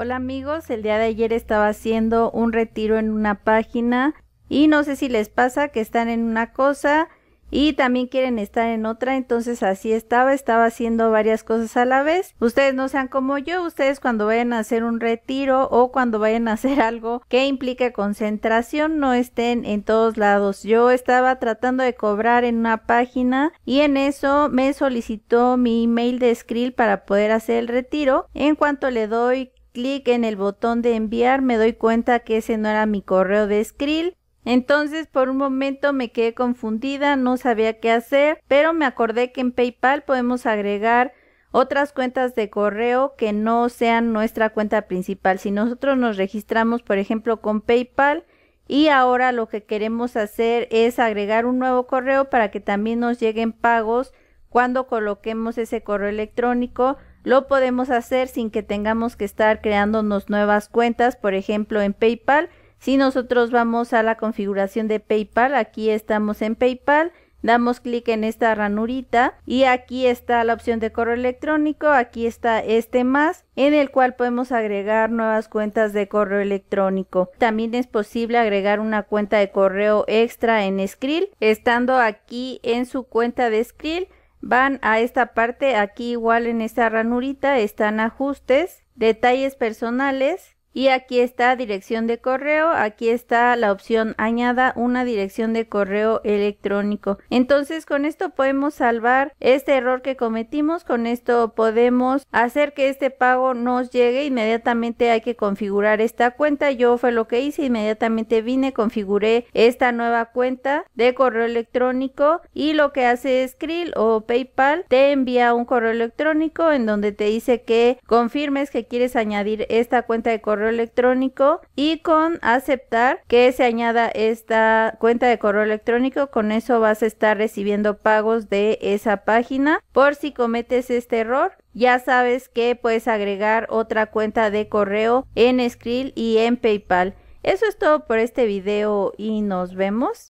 Hola amigos, el día de ayer estaba haciendo un retiro en una página y no sé si les pasa que están en una cosa y también quieren estar en otra, entonces así estaba, estaba haciendo varias cosas a la vez. Ustedes no sean como yo, ustedes cuando vayan a hacer un retiro o cuando vayan a hacer algo que implique concentración, no estén en todos lados. Yo estaba tratando de cobrar en una página y en eso me solicitó mi email de Skrill para poder hacer el retiro. En cuanto le doy clic en el botón de enviar me doy cuenta que ese no era mi correo de Skrill. Entonces por un momento me quedé confundida, no sabía qué hacer, pero me acordé que en PayPal podemos agregar otras cuentas de correo que no sean nuestra cuenta principal. Si nosotros nos registramos, por ejemplo, con PayPal y ahora lo que queremos hacer es agregar un nuevo correo para que también nos lleguen pagos cuando coloquemos ese correo electrónico, lo podemos hacer sin que tengamos que estar creándonos nuevas cuentas, por ejemplo en PayPal. Si nosotros vamos a la configuración de PayPal, aquí estamos en PayPal, damos clic en esta ranurita y aquí está la opción de correo electrónico, aquí está este más en el cual podemos agregar nuevas cuentas de correo electrónico. También es posible agregar una cuenta de correo extra en Skrill, estando aquí en su cuenta de Skrill Van a esta parte, aquí igual en esta ranurita están ajustes, detalles personales, y aquí está dirección de correo, aquí está la opción añada una dirección de correo electrónico. Entonces con esto podemos salvar este error que cometimos, con esto podemos hacer que este pago nos llegue inmediatamente hay que configurar esta cuenta. Yo fue lo que hice, inmediatamente vine, configuré esta nueva cuenta de correo electrónico y lo que hace es Skrill o PayPal te envía un correo electrónico en donde te dice que confirmes que quieres añadir esta cuenta de correo correo electrónico y con aceptar que se añada esta cuenta de correo electrónico. Con eso vas a estar recibiendo pagos de esa página. Por si cometes este error, ya sabes que puedes agregar otra cuenta de correo en Skrill y en PayPal. Eso es todo por este video y nos vemos.